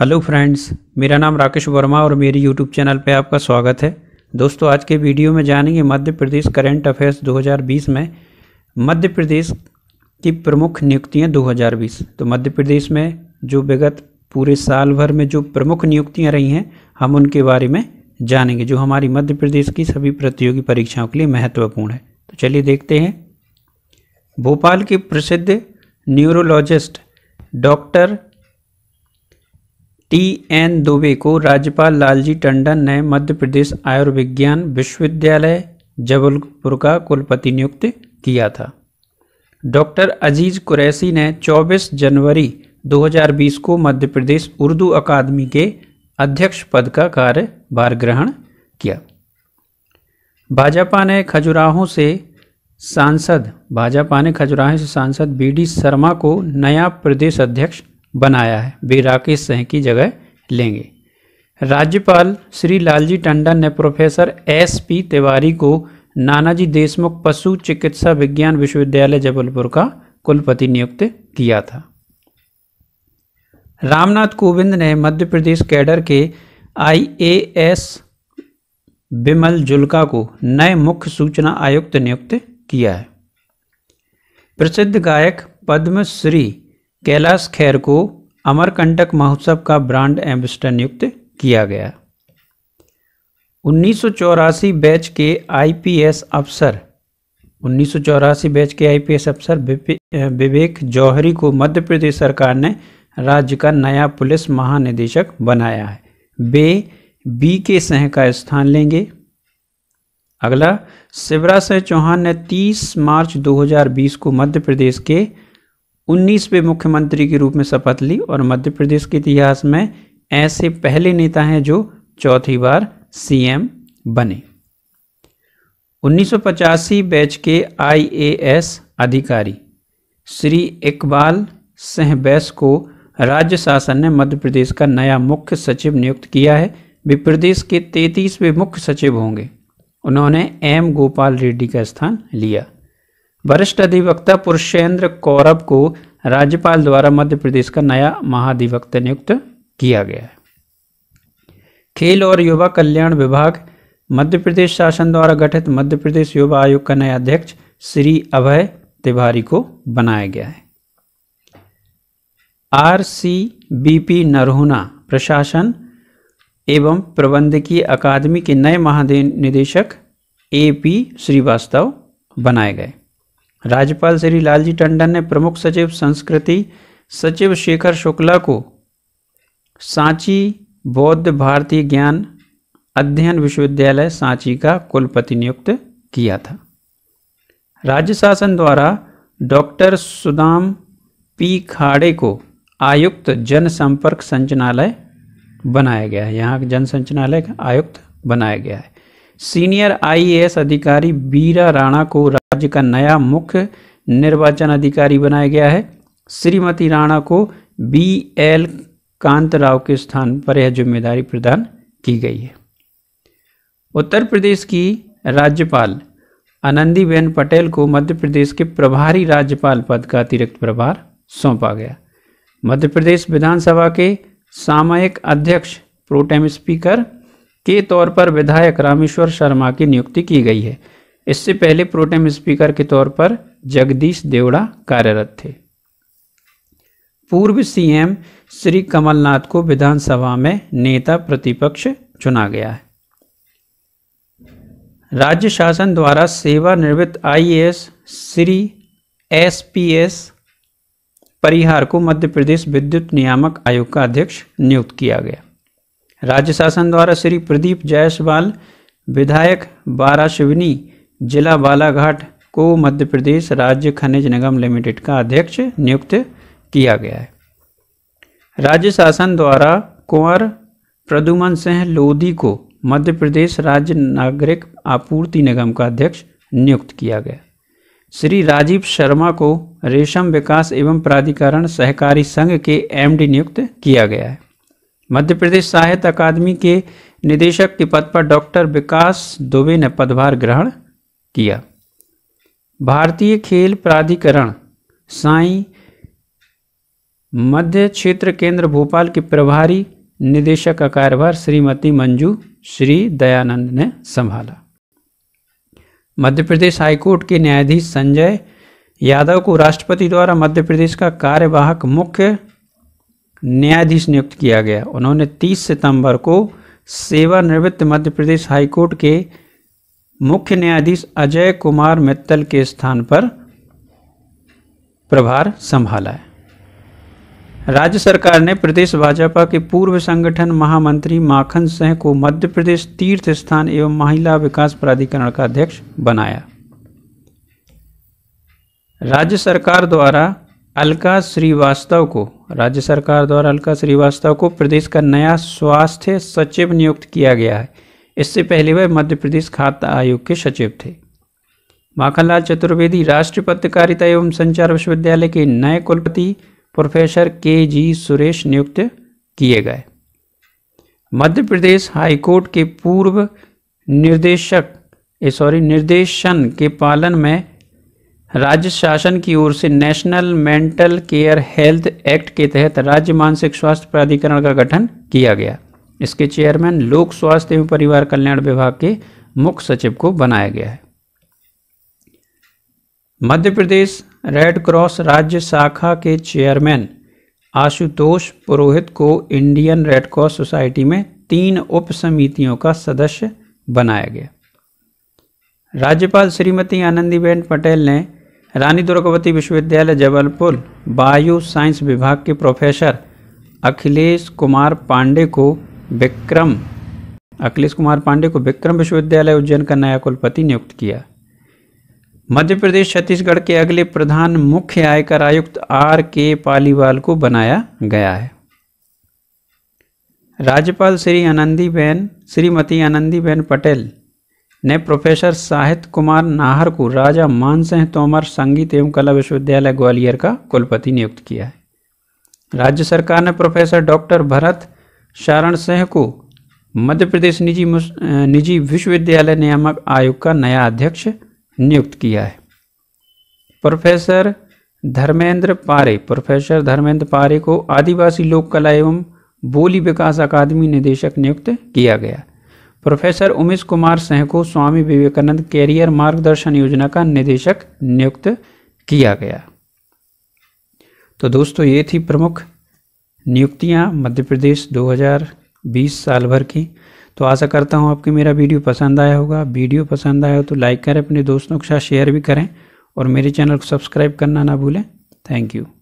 hello friends मेरा नाम राकेश वर्मा और मेरी यूट्यूब चैनल पे आपका स्वागत है दोस्तों आज के वीडियो में जानेंगे मध्य प्रदेश करेंट अफेयर्स 2020 में मध्य प्रदेश की प्रमुख नियुक्तियां 2020 तो मध्य प्रदेश में जो विगत पूरे साल भर में जो प्रमुख नियुक्तियाँ रही हैं हम उनके बारे में जानेंगे जो हमारी मध्य प्रदेश की सभी प्रतियोगी परीक्षाओं के लिए महत्वपूर्ण है तो चलिए देखते हैं भोपाल के प्रसिद्ध neurologist doctor T N Dubey को राज्यपाल लालजी टंडन ने मध्य प्रदेश आयुर्विज्ञान विश्वविद्यालय जबलपुर का कुलपति नियुक्त किया था डॉक्टर अजीज कुरैसी ने 24 जनवरी 2020 को मध्य प्रदेश उर्दू अकादमी के अध्यक्ष पद का कार्यभार ग्रहण किया भाजपा ने खजुराहों से सांसद भाजपा ने खजुराहो से सांसद बी डी शर्मा को नया प्रदेश अध्यक्ष बनाया है वे राकेश सिंह की जगह लेंगे राज्यपाल श्री लालजी टंडन ने प्रोफेसर एस पी तिवारी को नानाजी देशमुख पशु चिकित्सा विज्ञान विश्वविद्यालय जबलपुर का कुलपति नियुक्त किया था रामनाथ कोविंद ने मध्य प्रदेश कैडर के आईएएस बिमल जुल्का को नए मुख्य सूचना आयुक्त नियुक्त किया है प्रसिद्ध गायक पद्मश्री कैलाश खैर को अमरकंटक महोत्सव का ब्रांड एम्बेसडर नियुक्त किया गया उन्नीस बैच के आईपीएस अफसर उन्नीस बैच के आईपीएस अफसर विवेक जौहरी को मध्य प्रदेश सरकार ने राज्य का नया पुलिस महानिदेशक बनाया है वे बी के सह का स्थान लेंगे अगला शिवराज सिंह चौहान ने 30 मार्च 2020 को मध्य प्रदेश के उन्नीसवें मुख्यमंत्री के रूप में शपथ ली और मध्य प्रदेश के इतिहास में ऐसे पहले नेता हैं जो चौथी बार सीएम बने 1985 बैच के आईएएस अधिकारी श्री इकबाल सिंह बैस को राज्य शासन ने मध्य प्रदेश का नया मुख्य सचिव नियुक्त किया है वे प्रदेश के तैतीसवें मुख्य सचिव होंगे उन्होंने एम गोपाल रेड्डी का स्थान लिया वरिष्ठ अधिवक्ता पुरुषेंद्र कौरव को राज्यपाल द्वारा मध्य प्रदेश का नया महाधिवक्ता नियुक्त किया गया है खेल और युवा कल्याण विभाग मध्य प्रदेश शासन द्वारा गठित मध्य प्रदेश युवा आयोग का नया अध्यक्ष श्री अभय तिवारी को बनाया गया है R C B P Noronha प्रशासन एवं प्रबंधकीय अकादमी के नए महानिदेशक ए पी श्रीवास्तव बनाए गए राज्यपाल श्री लालजी टंडन ने प्रमुख सचिव संस्कृति सचिव शेखर शुक्ला को सांची बौद्ध भारतीय ज्ञान अध्ययन विश्वविद्यालय सांची का कुलपति नियुक्त किया था राज्य शासन द्वारा डॉक्टर सुदाम पी खाड़े को आयुक्त जनसंपर्क संचनालय बनाया गया है यहाँ जनसंचनालय का आयुक्त बनाया गया है सीनियर आईएएस अधिकारी बीरा राणा को राज्य का नया मुख्य निर्वाचन अधिकारी बनाया गया है श्रीमती राणा को बी एल कांत राव के स्थान पर यह जिम्मेदारी प्रदान की गई है उत्तर प्रदेश की राज्यपाल आनंदीबेन पटेल को मध्य प्रदेश के प्रभारी राज्यपाल पद का अतिरिक्त प्रभार सौंपा गया मध्य प्रदेश विधानसभा के सामयिक अध्यक्ष प्रोटेम स्पीकर के तौर पर विधायक रामेश्वर शर्मा की नियुक्ति की गई है इससे पहले प्रोटेम स्पीकर के तौर पर जगदीश देवड़ा कार्यरत थे पूर्व सीएम श्री कमलनाथ को विधानसभा में नेता प्रतिपक्ष चुना गया है राज्य शासन द्वारा सेवानिवृत्त आईएएस श्री एसपीएस परिहार को मध्य प्रदेश विद्युत नियामक आयोग का अध्यक्ष नियुक्त किया गया राज्य शासन द्वारा श्री प्रदीप जायसवाल विधायक बाराशिवनी जिला बालाघाट को मध्य प्रदेश राज्य खनिज निगम लिमिटेड का अध्यक्ष नियुक्त किया गया है राज्य शासन द्वारा कुंवर प्रदुमन सिंह लोधी को मध्य प्रदेश राज्य नागरिक आपूर्ति निगम का अध्यक्ष नियुक्त किया गया श्री राजीव शर्मा को रेशम विकास एवं प्राधिकरण सहकारी संघ के एमडी नियुक्त किया गया है मध्य प्रदेश साहित्य अकादमी के निदेशक के पद पर डॉक्टर विकास दुबे ने पदभार ग्रहण किया भारतीय खेल प्राधिकरण साई मध्य क्षेत्र केंद्र भोपाल के प्रभारी निदेशक का कार्यभार श्रीमती मंजू श्री दयानंद ने संभाला मध्य प्रदेश हाईकोर्ट के न्यायाधीश संजय यादव को राष्ट्रपति द्वारा मध्य प्रदेश का कार्यवाहक मुख्य न्यायाधीश नियुक्त किया गया उन्होंने 30 सितंबर को सेवानिवृत्त मध्य प्रदेश हाईकोर्ट के मुख्य न्यायाधीश अजय कुमार मित्तल के स्थान पर प्रभार संभाला है राज्य सरकार ने प्रदेश भाजपा के पूर्व संगठन महामंत्री माखन सिंह को मध्य प्रदेश तीर्थ स्थान एवं महिला विकास प्राधिकरण का अध्यक्ष बनाया राज्य सरकार द्वारा अलका श्रीवास्तव को राज्य सरकार द्वारा अलका श्रीवास्तव को प्रदेश का नया स्वास्थ्य सचिव नियुक्त किया गया है इससे पहले वह मध्य प्रदेश खाद्य आयोग के सचिव थे माखनलाल चतुर्वेदी राष्ट्रीय पत्रकारिता एवं संचार विश्वविद्यालय के नए कुलपति प्रोफेसर के जी सुरेश नियुक्त किए गए मध्य प्रदेश हाईकोर्ट के पूर्व निर्देशक सॉरी निर्देशन के पालन में राज्य शासन की ओर से national mental care health act के तहत राज्य मानसिक स्वास्थ्य प्राधिकरण का गठन किया गया इसके चेयरमैन लोक स्वास्थ्य एवं परिवार कल्याण विभाग के मुख्य सचिव को बनाया गया है मध्य प्रदेश रेड क्रॉस राज्य शाखा के चेयरमैन आशुतोष पुरोहित को इंडियन रेड क्रॉस सोसाइटी में तीन उप समितियों का सदस्य बनाया गया राज्यपाल श्रीमती आनंदीबेन पटेल ने रानी दुर्गावती विश्वविद्यालय जबलपुर बायो साइंस विभाग के प्रोफेसर अखिलेश कुमार पांडे को विक्रम अखिलेश कुमार पांडे को विक्रम विश्वविद्यालय उज्जैन का नया कुलपति नियुक्त किया मध्य प्रदेश छत्तीसगढ़ के अगले प्रधान मुख्य आयकर आयुक्त आर के पालीवाल को बनाया गया है राज्यपाल श्री आनंदीबेन श्रीमती आनंदीबेन पटेल ने प्रोफेसर साहित्य कुमार नाहर को राजा मानसिंह तोमर संगीत एवं कला विश्वविद्यालय ग्वालियर का कुलपति नियुक्त किया है राज्य सरकार ने प्रोफेसर डॉक्टर भरत शारण सिंह को मध्य प्रदेश निजी निजी विश्वविद्यालय नियामक आयोग का नया अध्यक्ष नियुक्त किया है प्रोफेसर धर्मेंद्र पारे प्रोफेसर धर्मेंद्र पारे को आदिवासी लोक कला एवं बोली विकास अकादमी निदेशक नियुक्त किया गया है प्रोफेसर उमेश कुमार सिंह को स्वामी विवेकानंद कैरियर मार्गदर्शन योजना का निदेशक नियुक्त किया गया तो दोस्तों ये थी प्रमुख नियुक्तियां मध्य प्रदेश 2020 साल भर की तो आशा करता हूँ आपकी मेरा वीडियो पसंद आया होगा वीडियो पसंद आया हो तो लाइक करें अपने दोस्तों के साथ शेयर भी करें और मेरे चैनल को सब्सक्राइब करना ना भूलें थैंक यू